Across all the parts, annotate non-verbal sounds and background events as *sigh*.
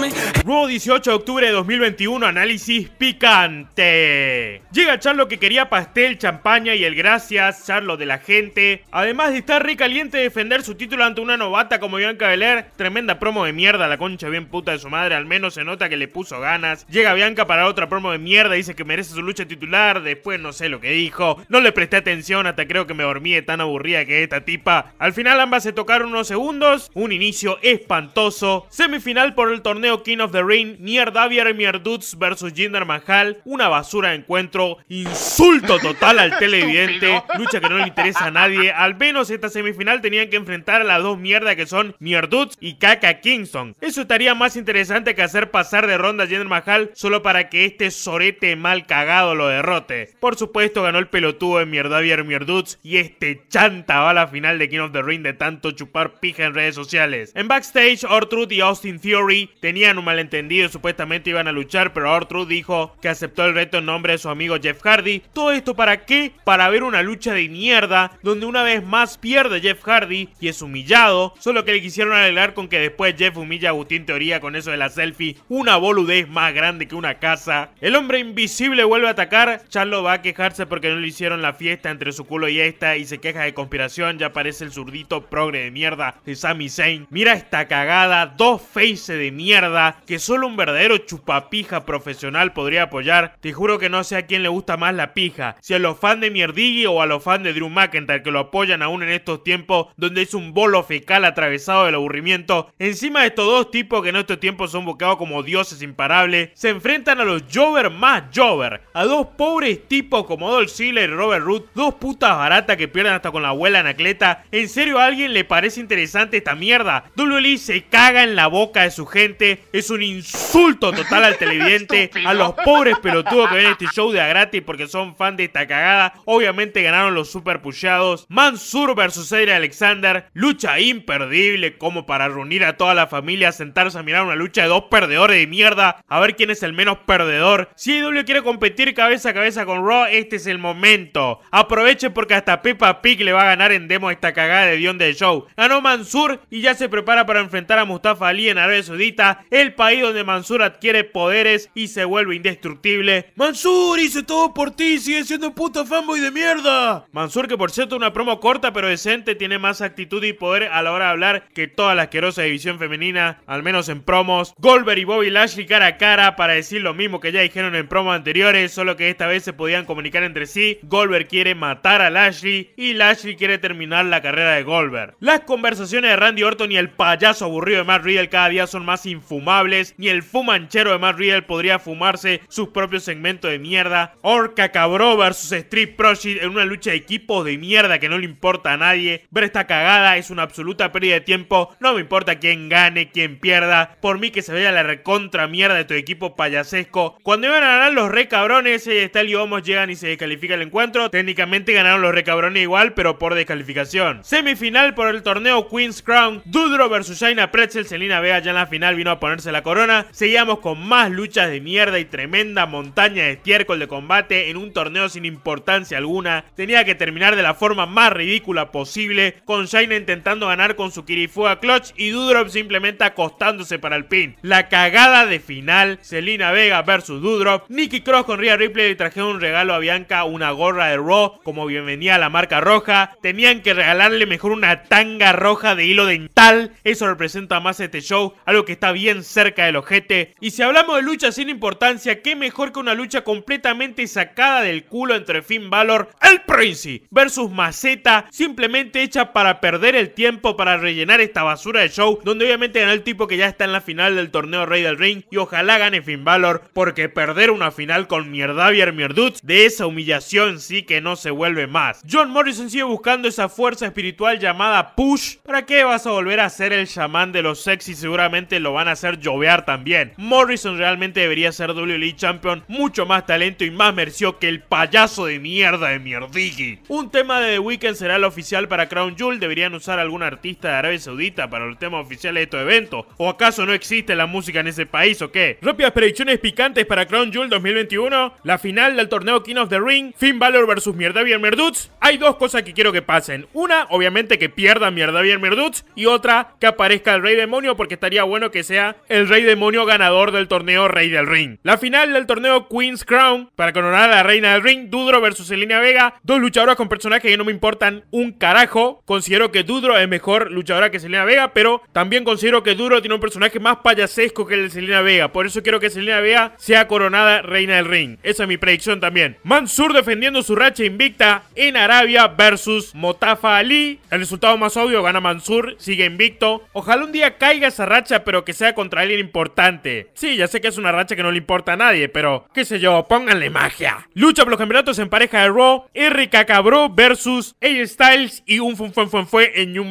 me. Nuevo 18 de octubre de 2021, análisis picante. Llega Charlo que quería pastel, champaña y el gracias, Charlo de la gente. Además de estar caliente de defender su título ante una novata como Bianca Belair, tremenda promo de mierda, la concha bien puta de su madre, al menos se nota que le puso ganas. Llega Bianca para otra promo de mierda, dice que merece su lucha titular, después no sé lo que dijo. No le presté atención, hasta creo que me dormí tan aburrida que esta tipa. Al final ambas se tocaron unos segundos, un inicio espantoso. Semifinal por el torneo King of the the mierda, Mierdavier Mierdutz versus Jinder Mahal, una basura de encuentro, insulto total al *laughs* televidente, lucha que no le interesa a nadie, al menos esta semifinal tenían que enfrentar a las dos mierdas que son Mierduz y Kaka Kingston. Eso estaría más interesante que hacer pasar de ronda a Jinder Mahal solo para que este sorete mal cagado lo derrote. Por supuesto ganó el pelotudo de Mierdavier Mierduz y este chanta va la final de King of the Ring de tanto chupar pija en redes sociales. En backstage, Ortrud y Austin Theory tenían un malentendido ...entendido, supuestamente iban a luchar, pero Ortrud dijo que aceptó el reto en nombre de su amigo Jeff Hardy. ¿Todo esto para qué? Para ver una lucha de mierda, donde una vez más pierde Jeff Hardy y es humillado, solo que le quisieron alegrar con que después Jeff humilla a Agustín Teoría con eso de la selfie, una boludez más grande que una casa. El hombre invisible vuelve a atacar, Charlo va a quejarse porque no le hicieron la fiesta entre su culo y esta y se queja de conspiración, ya aparece el zurdito progre de mierda de Sami Zayn. Mira esta cagada, dos faces de mierda que solo un verdadero chupapija profesional podría apoyar, te juro que no sé a quién le gusta más la pija, si a los fans de Mierdigui o a los fans de Drew McIntyre que lo apoyan aún en estos tiempos donde es un bolo fecal atravesado del aburrimiento, encima de estos dos tipos que en estos tiempos son bocados como dioses imparables, se enfrentan a los Jover más Jover, a dos pobres tipos como Dolph y Robert Root, dos putas baratas que pierden hasta con la abuela en atleta. ¿en serio a alguien le parece interesante esta mierda? WWE se caga en la boca de su gente, es un insulto total al *laughs* televidente, a los pobres pelotudos que ven este show de a gratis porque son fan de esta cagada. Obviamente ganaron los super pushados Mansur versus Aire Alexander, lucha imperdible como para reunir a toda la familia, sentarse a mirar una lucha de dos perdedores de mierda, a ver quién es el menos perdedor. Si AEW quiere competir cabeza a cabeza con Raw, este es el momento. Aproveche porque hasta Peppa Pig le va a ganar en demo esta cagada de Dion del show. Ganó Mansur y ya se prepara para enfrentar a Mustafa Ali en Arabia Saudita. El país ahí donde Mansur adquiere poderes y se vuelve indestructible. Mansur, hice todo por ti, sigue siendo un puto fanboy de mierda. Mansur, que por cierto una promo corta pero decente, tiene más actitud y poder a la hora de hablar que toda la asquerosa división femenina, al menos en promos. Goldberg y Bobby Lashley cara a cara para decir lo mismo que ya dijeron en promos anteriores, solo que esta vez se podían comunicar entre sí. Goldberg quiere matar a Lashley y Lashley quiere terminar la carrera de Goldberg. Las conversaciones de Randy Orton y el payaso aburrido de Matt Riddle cada día son más infumables ni el fumanchero de Matt Riddle podría fumarse sus propios segmento de mierda. Orca cabrón versus Street Project en una lucha de equipos de mierda que no le importa a nadie. Ver esta cagada es una absoluta pérdida de tiempo. No me importa quién gane, quién pierda. Por mí que se vea la recontra mierda de tu equipo payasesco. Cuando iban a ganar los re cabrones, y Homos llegan y se descalifica el encuentro. Técnicamente ganaron los re cabrones igual, pero por descalificación. Semifinal por el torneo Queen's Crown. Dudro versus Shaina Pretzel. Selena Vega ya en la final vino a ponerse la corona, seguíamos con más luchas de mierda y tremenda montaña de estiércol de combate en un torneo sin importancia alguna. Tenía que terminar de la forma más ridícula posible, con shine intentando ganar con su Kirifuga Clutch y Dudrop simplemente acostándose para el pin. La cagada de final, Selina Vega versus Dudrop, Nicky Cross con Rhea Ripley le trajeron un regalo a Bianca, una gorra de Raw como bienvenida a la marca roja. Tenían que regalarle mejor una tanga roja de hilo dental, eso representa más este show, algo que está bien cerca del ojete. Y si hablamos de lucha sin importancia, qué mejor que una lucha completamente sacada del culo entre Finn Balor, el Prince, versus Maceta, simplemente hecha para perder el tiempo, para rellenar esta basura de show, donde obviamente ganó el tipo que ya está en la final del torneo Rey del Ring, y ojalá gane Finn Balor, porque perder una final con Mierdavier Mierdutz de esa humillación sí que no se vuelve más. John Morrison sigue buscando esa fuerza espiritual llamada Push, ¿para qué vas a volver a ser el chamán de los sexy? Seguramente lo van a hacer llover también. Morrison realmente debería ser WWE Champion, mucho más talento y más merció que el payaso de mierda de Mierdigi. Un tema de The Weeknd será el oficial para Crown Jewel, deberían usar algún artista de Arabia Saudita para el tema oficial de estos evento, ¿O acaso no existe la música en ese país o qué? ropias predicciones picantes para Crown Jewel 2021, la final del torneo King of the Ring, Finn Balor versus Bien Merduz? Hay dos cosas que quiero que pasen. Una, obviamente que pierda Bien Merduz. y otra, que aparezca el Rey Demonio porque estaría bueno que sea el Rey Demonio ganador del torneo Rey del Ring. La final del torneo Queen's Crown para coronar a la Reina del Ring, Dudro versus Selena Vega, dos luchadoras con personajes que no me importan un carajo. Considero que Dudro es mejor luchadora que Selena Vega, pero también considero que Dudro tiene un personaje más payasesco que el de Selena Vega. Por eso quiero que Selena Vega sea coronada Reina del Ring. Esa es mi predicción también. Mansur defendiendo su racha invicta en Arabia versus Motafa Ali. El resultado más obvio gana Mansur, sigue invicto. Ojalá un día caiga esa racha, pero que sea contra él importante. Sí, ya sé que es una racha que no le importa a nadie, pero qué sé yo, pónganle magia. Lucha por los campeonatos en pareja de Raw, Ericka Cabro versus AJ Styles y un fun fun fun fue en un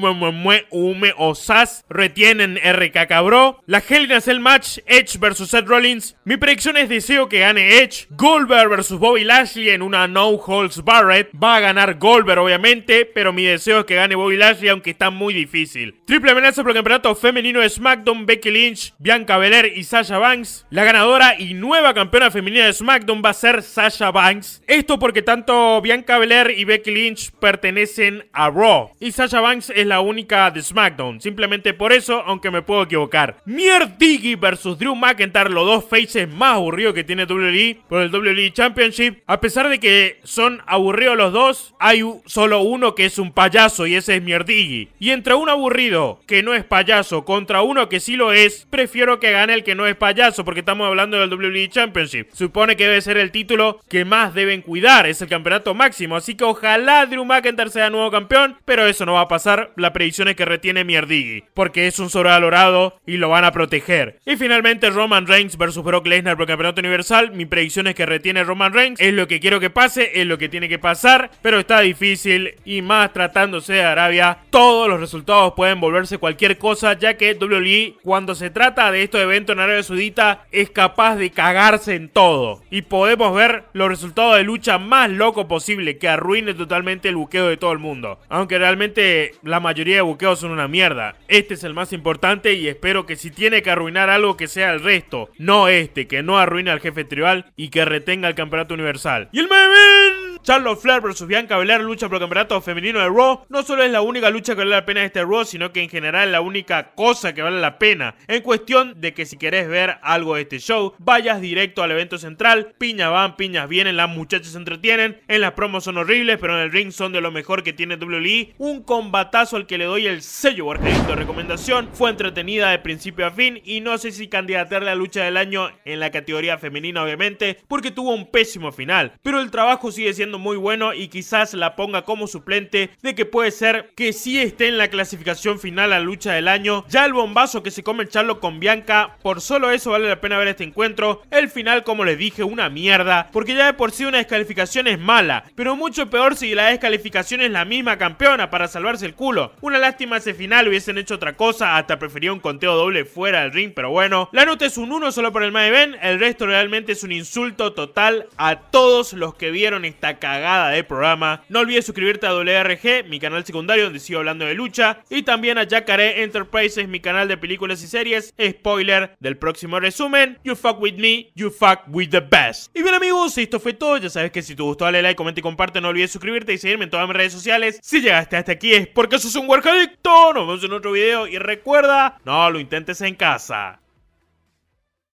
Ume o Sas retienen RK Cabro La Helena in el match, Edge versus Seth Rollins. Mi predicción es deseo que gane Edge. Goldberg versus Bobby Lashley en una No Holds Barrett. Va a ganar Goldberg, obviamente, pero mi deseo es que gane Bobby Lashley, aunque está muy difícil. Triple amenaza por el campeonato femenino de SmackDown, Becky Lynch, Bianca Cabeler y Sasha Banks. La ganadora y nueva campeona femenina de SmackDown va a ser Sasha Banks. Esto porque tanto Bianca Belair y Becky Lynch pertenecen a Raw. Y Sasha Banks es la única de SmackDown. Simplemente por eso, aunque me puedo equivocar. Mierdiggy versus Drew McIntyre, los dos faces más aburridos que tiene WWE por el WWE Championship. A pesar de que son aburridos los dos, hay solo uno que es un payaso y ese es Mierdiggy. Y entre un aburrido que no es payaso contra uno que sí lo es, prefiero que gane el que no es payaso, porque estamos hablando del WWE Championship. Supone que debe ser el título que más deben cuidar, es el campeonato máximo. Así que ojalá Drew McIntyre sea nuevo campeón, pero eso no va a pasar. La predicción es que retiene Mierdigi, porque es un sobrevalorado y lo van a proteger. Y finalmente Roman Reigns versus Brock Lesnar por el campeonato universal. Mi predicción es que retiene Roman Reigns. Es lo que quiero que pase, es lo que tiene que pasar, pero está difícil y más tratándose de Arabia. Todos los resultados pueden volverse cualquier cosa, ya que WWE cuando se trata de este evento eventos en Arabia Saudita es capaz de cagarse en todo. Y podemos ver los resultados de lucha más loco posible que arruine totalmente el buqueo de todo el mundo. Aunque realmente la mayoría de buqueos son una mierda. Este es el más importante y espero que si tiene que arruinar algo que sea el resto, no este, que no arruine al jefe tribal y que retenga el campeonato universal. Y el meme Charlotte Flair vs Bianca Belair lucha por el campeonato femenino de Raw no solo es la única lucha que vale la pena de este Raw, sino que en general es la única cosa que vale la pena. En cuestión de que si querés ver algo de este show, vayas directo al evento central, piña van, piñas vienen, las muchachas se entretienen, en las promos son horribles, pero en el ring son de lo mejor que tiene WWE. Un combatazo al que le doy el sello por de recomendación, fue entretenida de principio a fin y no sé si candidatar la lucha del año en la categoría femenina obviamente, porque tuvo un pésimo final, pero el trabajo sigue siendo muy bueno y quizás la ponga como suplente de que puede ser que sí esté en la clasificación final a lucha del año. Ya el bombazo que se come el Charlo con Bianca, por solo eso vale la pena ver este encuentro. El final, como les dije, una mierda, porque ya de por sí una descalificación es mala, pero mucho peor si la descalificación es la misma campeona para salvarse el culo. Una lástima ese final, hubiesen hecho otra cosa, hasta prefería un conteo doble fuera del ring, pero bueno. La nota es un 1 solo por el main el resto realmente es un insulto total a todos los que vieron esta cagada de programa. No olvides suscribirte a WRG, mi canal secundario donde sigo hablando de lucha, y también a Jackaré Enterprises, mi canal de películas y series. Spoiler del próximo resumen, you fuck with me, you fuck with the best. Y bien amigos, esto fue todo, ya sabes que si te gustó dale like, comenta y comparte, no olvides suscribirte y seguirme en todas mis redes sociales. Si llegaste hasta aquí es porque sos un workaholic. Nos vemos en otro video y recuerda, no lo intentes en casa.